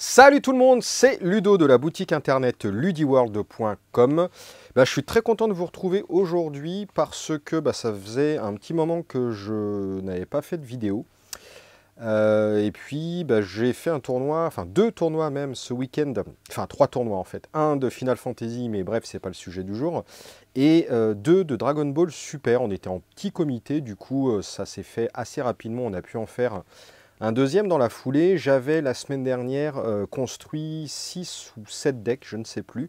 Salut tout le monde, c'est Ludo de la boutique internet ludiworld.com. Bah, je suis très content de vous retrouver aujourd'hui parce que bah, ça faisait un petit moment que je n'avais pas fait de vidéo. Euh, et puis bah, j'ai fait un tournoi, enfin deux tournois même ce week-end, enfin trois tournois en fait. Un de Final Fantasy, mais bref, c'est pas le sujet du jour. Et euh, deux de Dragon Ball Super. On était en petit comité, du coup euh, ça s'est fait assez rapidement, on a pu en faire un deuxième dans la foulée, j'avais la semaine dernière euh, construit 6 ou 7 decks, je ne sais plus.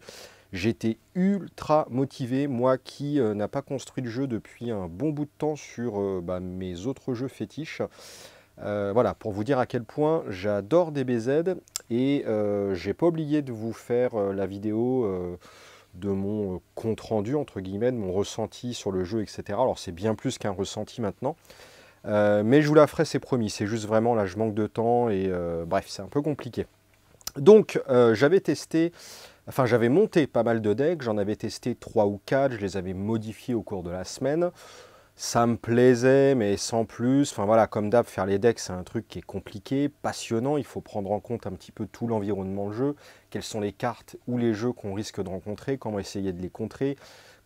J'étais ultra motivé, moi qui n'ai euh, n'a pas construit de jeu depuis un bon bout de temps sur euh, bah, mes autres jeux fétiches. voilà, pour vous dire à quel point j'adore DBZ et j'ai pas oublié de vous faire la vidéo de mon compte rendu, entre guillemets, de mon ressenti sur le jeu, etc. Alors c'est bien plus qu'un ressenti maintenant. Euh, mais je vous la ferai, c'est promis. C'est juste vraiment là, je manque de temps et euh, bref, c'est un peu compliqué. Donc, euh, j'avais testé, enfin, j'avais monté pas mal de decks. J'en avais testé 3 ou 4. Je les avais modifiés au cours de la semaine. Ça me plaisait, mais sans plus. Enfin voilà, comme d'hab, faire les decks, c'est un truc qui est compliqué, passionnant. Il faut prendre en compte un petit peu tout l'environnement de jeu. Quelles sont les cartes ou les jeux qu'on risque de rencontrer Comment essayer de les contrer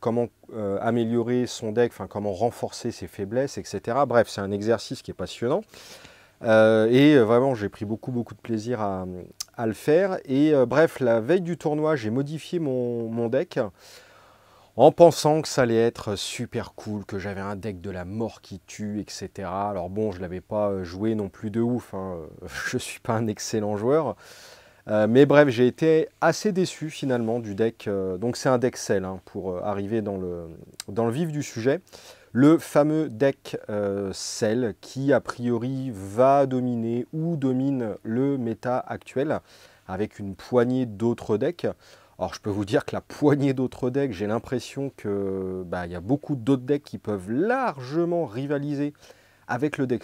comment euh, améliorer son deck, comment renforcer ses faiblesses, etc. Bref, c'est un exercice qui est passionnant. Euh, et euh, vraiment, j'ai pris beaucoup, beaucoup de plaisir à, le faire. Et bref, la veille du tournoi, j'ai modifié mon, deck en pensant que ça allait être super cool, que j'avais un deck de la mort qui tue, etc. Alors bon, je ne l'avais pas joué non plus de ouf, hein. je ne suis pas un excellent joueur. Euh, mais bref, j'ai été assez déçu finalement du deck. Euh, donc c'est un deck sel hein, pour euh, arriver dans le, dans le vif du sujet. Le fameux deck sel qui a priori va dominer ou domine le méta actuel avec une poignée d'autres decks. Alors je peux vous dire que la poignée d'autres decks, j'ai l'impression que bah, il y a beaucoup d'autres decks qui peuvent largement rivaliser avec le deck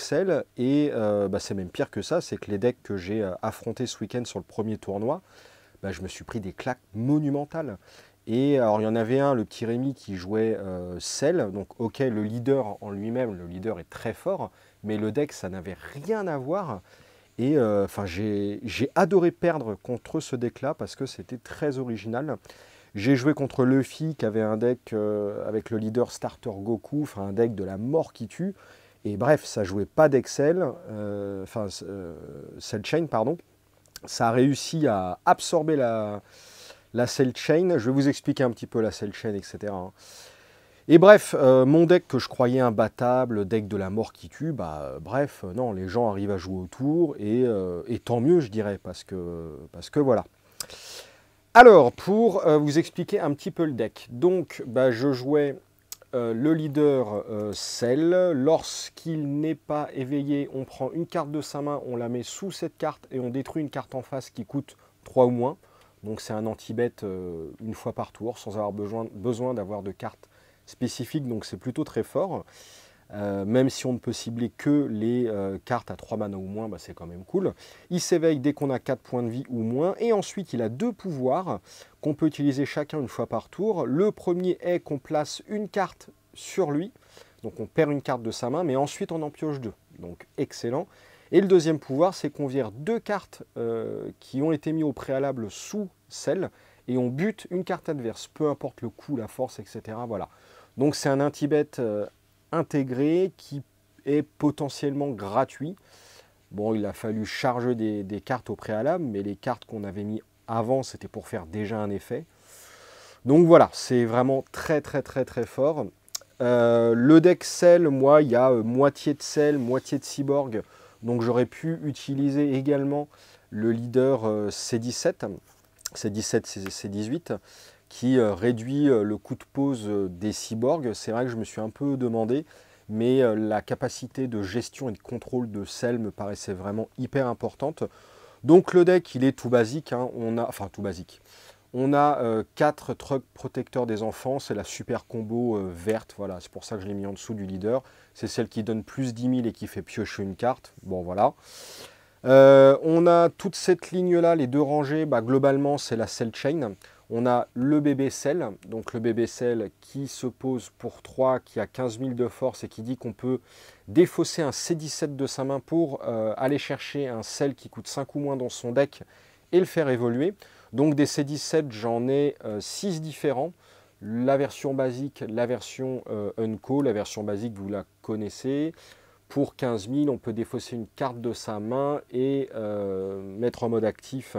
Et euh, bah, c'est même pire que ça, c'est que les decks que j'ai euh, affrontés ce week-end sur le premier tournoi, bah, je me suis pris des claques monumentales. Et alors il y en avait un, le petit Rémi, qui jouait Cell, euh, sel. Donc ok, le leader en lui-même, le leader est très fort, mais le deck, ça n'avait rien à voir. Et enfin, j'ai adoré perdre contre ce deck-là parce que c'était très original. J'ai joué contre Luffy qui avait un deck avec le leader starter Goku, enfin un deck de la mort qui tue. Et bref, ça jouait pas d'Excel, euh, enfin euh, cell chain, pardon. Ça a réussi à absorber la, la cell chain. Je vais vous expliquer un petit peu la cell chain, etc. Hein. Et bref, euh, mon deck que je croyais imbattable, deck de la mort qui tue, bah bref, non, les gens arrivent à jouer autour et, tant mieux, je dirais, parce que, parce que voilà. Alors, pour vous expliquer un petit peu le deck, donc bah, je jouais euh, le leader euh, Lorsqu'il n'est pas éveillé, on prend une carte de sa main, on la met sous cette carte et on détruit une carte en face qui coûte 3 ou moins. Donc c'est un anti-bête euh, une fois par tour sans avoir besoin, d'avoir de cartes spécifiques. Donc c'est plutôt très fort. Euh, même si on ne peut cibler que les cartes à 3 mana ou moins, bah, c'est quand même cool. Il s'éveille dès qu'on a 4 points de vie ou moins. Et ensuite, il a deux pouvoirs qu'on peut utiliser chacun une fois par tour. Le premier est qu'on place une carte sur lui, donc on perd une carte de sa main, mais ensuite on en pioche deux, donc excellent. Et le deuxième pouvoir, c'est qu'on vire deux cartes euh, qui ont été mises au préalable sous celle, et on bute une carte adverse, peu importe le coût, la force, etc. Voilà. Donc c'est un intibet euh, intégré qui est potentiellement gratuit. Bon, il a fallu charger des, des cartes au préalable, mais les cartes qu'on avait mis avant, c'était pour faire déjà un effet. Donc voilà, c'est vraiment très très très très fort. Euh, le deck sel, moi, il y a euh, moitié de sel, moitié de cyborg. Donc j'aurais pu utiliser également le leader C17, C17, C18, qui euh, réduit le coup de pause des cyborgs. C'est vrai que je me suis un peu demandé, mais la capacité de gestion et de contrôle de sel me paraissait vraiment hyper importante. Donc le deck, il est tout basique. Hein. On a, enfin, tout basique. On a 4 euh, trucks protecteurs des enfants, c'est la super combo euh, verte, voilà, c'est pour ça que je l'ai mis en dessous du leader. C'est celle qui donne plus 10 000 et qui fait piocher une carte, bon voilà. Euh, on a toute cette ligne-là, les deux rangées, bah, globalement c'est la Cell Chain. On a le bébé sel, donc le bébé sel qui se pose pour 3, qui a 15 000 de force et qui dit qu'on peut défausser un C17 de sa main pour euh, aller chercher un sel qui coûte 5 ou moins dans son deck et le faire évoluer. Donc des C17, j'en ai euh, six 6 différents. La version basique, la version euh, Unco, la version basique, vous la connaissez. Pour 15 000, on peut défausser une carte de sa main et mettre en mode actif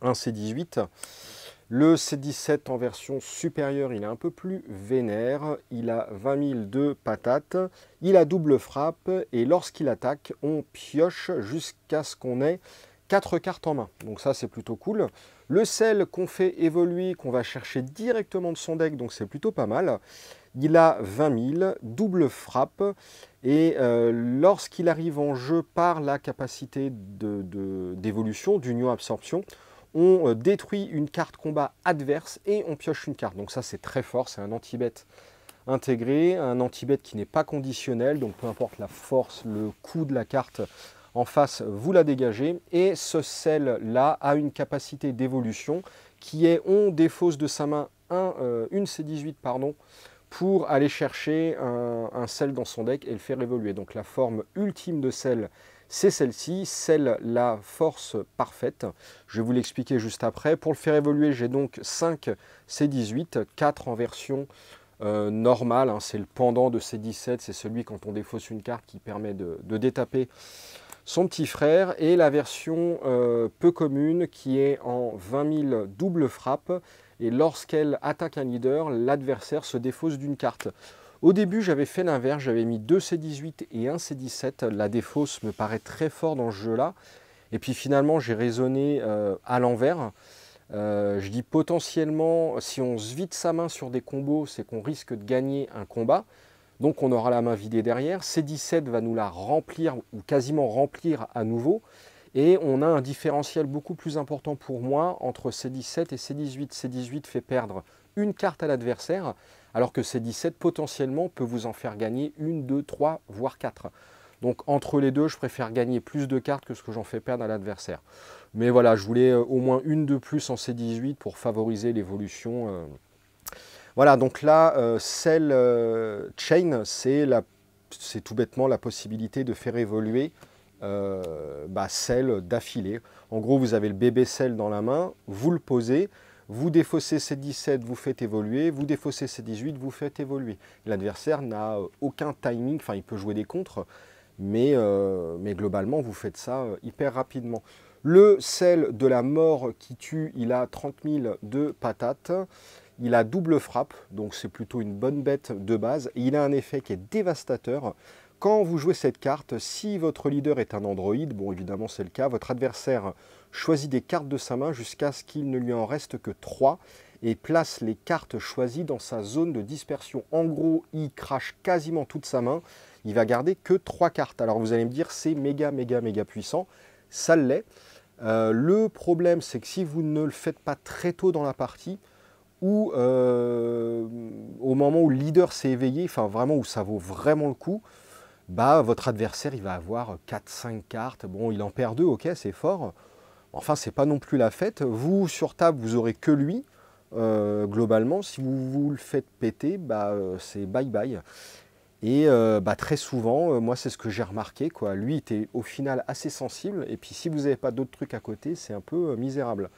un C18. Le C17 en version supérieure, il est un peu plus vénère, il a 20 000 de patates, il a double frappe et lorsqu'il attaque, on pioche jusqu'à ce qu'on ait 4 cartes en main. Donc ça c'est plutôt cool. Le sel qu'on fait évoluer, qu'on va chercher directement de son deck, donc c'est plutôt pas mal. Il a 20 000, double frappe, et euh, lorsqu'il arrive en jeu par la capacité d'évolution, d'union absorption, on euh, détruit une carte combat adverse et on pioche une carte. Donc ça c'est très fort, c'est un anti-bet intégré, un anti-bet qui n'est pas conditionnel, donc peu importe la force, le coût de la carte en face, vous la dégagez. Et ce sel-là a une capacité d'évolution qui est on défausse de sa main un, euh, une C18 pardon, pour aller chercher un, un sel dans son deck et le faire évoluer. Donc la forme ultime de sel, c'est celle-ci, celle la force parfaite. Je vais vous l'expliquer juste après. Pour le faire évoluer, j'ai donc 5 C18, 4 en version euh, normale, hein. c'est le pendant de C17, c'est celui quand on défausse une carte qui permet de, détaper son petit frère, et la version euh, peu commune qui est en 20 000 double frappe, et lorsqu'elle attaque un leader, l'adversaire se défausse d'une carte. Au début, j'avais fait l'inverse, j'avais mis 2 C18 et 1 C17. La défausse me paraît très fort dans ce jeu-là. Et puis finalement, j'ai raisonné euh, à l'envers. Euh, je dis potentiellement, si on se vide sa main sur des combos, c'est qu'on risque de gagner un combat. Donc on aura la main vidée derrière. C17 va nous la remplir ou quasiment remplir à nouveau. Et on a un différentiel beaucoup plus important pour moi entre C17 et C18. C18 fait perdre une carte à l'adversaire alors que c 17 potentiellement peut vous en faire gagner une, deux, trois, voire quatre. Donc entre les deux, je préfère gagner plus de cartes que ce que j'en fais perdre à l'adversaire. Mais voilà, je voulais euh, au moins une de plus en C18 pour favoriser l'évolution. Euh. Voilà, donc là, euh, celle Chain, c'est tout bêtement la possibilité de faire évoluer euh, bah, celle d'affilée. En gros, vous avez le bébé cell dans la main, vous le posez, vous défaussez ces 17, vous faites évoluer. Vous défaussez ces 18, vous faites évoluer. L'adversaire n'a euh, aucun timing. Enfin, il peut jouer des contres, mais, euh, mais globalement, vous faites ça euh, hyper rapidement. Le sel de la mort qui tue, il a 30 000 de patates. Il a double frappe, donc c'est plutôt une bonne bête de base. il a un effet qui est dévastateur. Quand vous jouez cette carte, si votre leader est un androïde, bon évidemment c'est le cas, votre adversaire choisit des cartes de sa main jusqu'à ce qu'il ne lui en reste que 3 et place les cartes choisies dans sa zone de dispersion. En gros, il crache quasiment toute sa main, il va garder que 3 cartes. Alors vous allez me dire c'est méga méga méga puissant, ça l'est. Euh, le problème c'est que si vous ne le faites pas très tôt dans la partie, ou euh, au moment où le leader s'est éveillé, enfin vraiment où ça vaut vraiment le coup, bah, votre adversaire, il va avoir 4-5 cartes. Bon, il en perd 2, ok, c'est fort. Enfin, c'est pas non plus la fête. Vous, sur table, vous aurez que lui. Euh, globalement, si vous, vous le faites péter, bah, euh, c'est bye-bye. Et euh, bah, très souvent, moi, c'est ce que j'ai remarqué. Quoi. Lui, il était au final assez sensible. Et puis, si vous n'avez pas d'autres trucs à côté, c'est un peu misérable.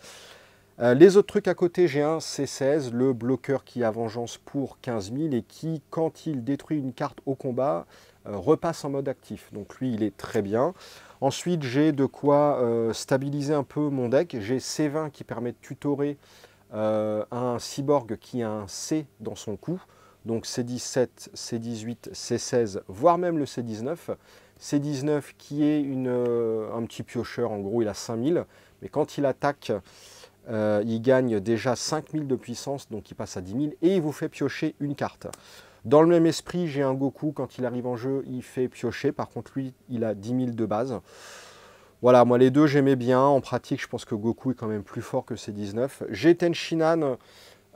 Euh, les autres trucs à côté, j'ai un C16, le bloqueur qui a vengeance pour 15 000 et qui, quand il détruit une carte au combat, euh, repasse en mode actif. Donc lui, il est très bien. Ensuite, j'ai de quoi euh, stabiliser un peu mon deck. J'ai C20 qui permet de tutorer un cyborg qui a un C dans son coup. Donc C17, C18, C16, voire même le C19. C19 qui est une, un petit piocheur, en gros il a 5000, mais quand il attaque, euh, il gagne déjà 5000 de puissance, donc il passe à 10 000, et il vous fait piocher une carte. Dans le même esprit, j'ai un Goku, quand il arrive en jeu, il fait piocher, par contre lui, il a 10 000 de base. Voilà, moi les deux j'aimais bien, en pratique je pense que Goku est quand même plus fort que ses 19. J'ai Ten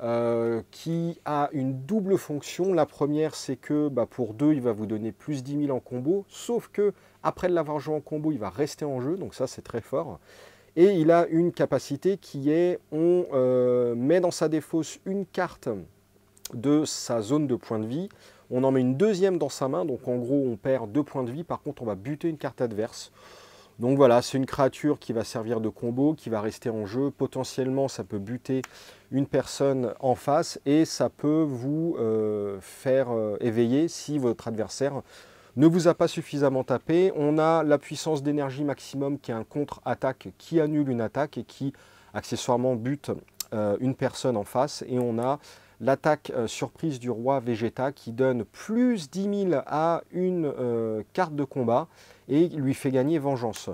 euh, qui a une double fonction, la première c'est que bah, pour deux, il va vous donner plus 10 000 en combo, sauf que après l'avoir joué en combo il va rester en jeu, donc ça c'est très fort. Et il a une capacité qui est, on euh, met dans sa défausse une carte de sa zone de points de vie, on en met une deuxième dans sa main, donc en gros on perd deux points de vie, par contre on va buter une carte adverse. Donc voilà, c'est une créature qui va servir de combo, qui va rester en jeu, potentiellement ça peut buter une personne en face et ça peut vous euh, faire euh, éveiller si votre adversaire ne vous a pas suffisamment tapé. On a la puissance d'énergie maximum qui est un contre-attaque qui annule une attaque et qui accessoirement bute euh, une personne en face. Et on a l'attaque euh, surprise du roi Vegeta qui donne plus 10 000 à une euh, carte de combat et lui fait gagner vengeance.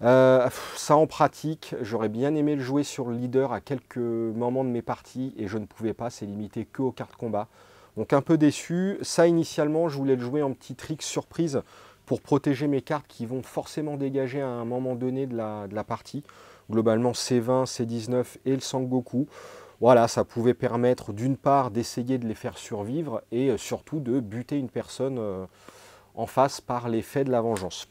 ça en pratique, j'aurais bien aimé le jouer sur le leader à quelques moments de mes parties et je ne pouvais pas, c'est limité que aux cartes combat. Donc un peu déçu. Ça, initialement, je voulais le jouer en petit trick surprise pour protéger mes cartes qui vont forcément dégager à un moment donné de la, partie. Globalement, C20, C19 et le Sangoku. Voilà, ça pouvait permettre d'une part d'essayer de les faire survivre et euh, surtout de buter une personne euh, en face par l'effet de la vengeance.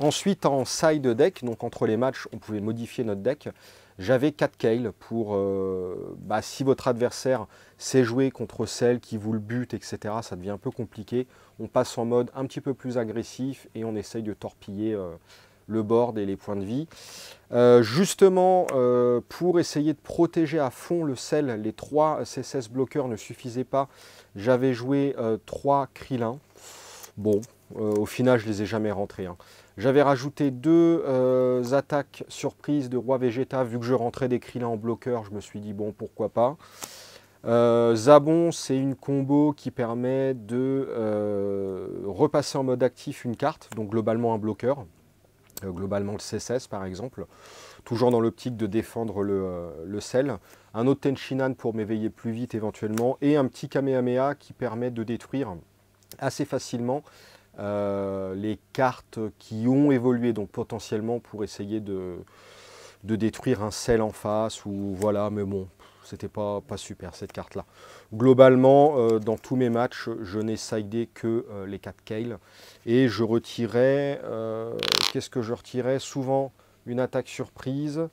Ensuite, en side deck, donc entre les matchs, on pouvait modifier notre deck. J'avais 4 Kale pour, euh, bah, si votre adversaire sait jouer contre celle qui vous le bute, etc., ça devient un peu compliqué. On passe en mode un petit peu plus agressif et on essaye de torpiller euh, le board et les points de vie. Euh, justement, pour essayer de protéger à fond le sel, les 3 CSS bloqueurs ne suffisaient pas. J'avais joué 3 Krillin. Bon, euh, au final, je ne les ai jamais rentrés. Hein. J'avais rajouté deux euh, attaques surprises de Roi Vegeta. Vu que je rentrais des Krillins en bloqueur, je me suis dit, bon, pourquoi pas. Euh, Zabon, c'est une combo qui permet de repasser en mode actif une carte, donc globalement un bloqueur, globalement le CSS par exemple, toujours dans l'optique de défendre le, sel. Un autre Tenshinan pour m'éveiller plus vite éventuellement, et un petit Kamehameha qui permet de détruire assez facilement euh, les cartes qui ont évolué, donc potentiellement pour essayer de, de détruire un sel en face, ou voilà, mais bon, c'était pas, pas super cette carte-là. Globalement, euh, dans tous mes matchs, je n'ai sidé que euh, les 4 Kale, et je retirais, qu'est-ce que je retirais Souvent une attaque surprise,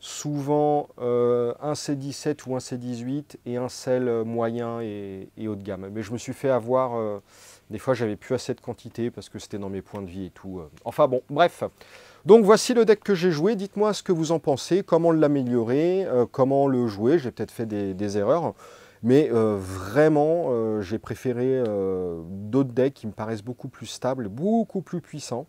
souvent un C17 ou un C18 et un sel moyen et, haut de gamme. Mais je me suis fait avoir des fois, j'avais plus assez de quantité parce que c'était dans mes points de vie et tout. Euh. Enfin bon, bref. Donc voici le deck que j'ai joué. Dites-moi ce que vous en pensez, comment l'améliorer, euh, comment le jouer. J'ai peut-être fait des, erreurs. Mais euh, vraiment, j'ai préféré d'autres decks qui me paraissent beaucoup plus stables, beaucoup plus puissants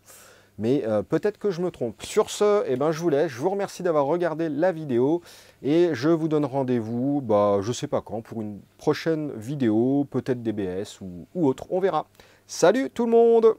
mais euh, peut-être que je me trompe. Sur ce, eh ben, je vous laisse, je vous remercie d'avoir regardé la vidéo, et je vous donne rendez-vous, bah, je sais pas quand, pour une prochaine vidéo, peut-être DBS ou autre, on verra. Salut tout le monde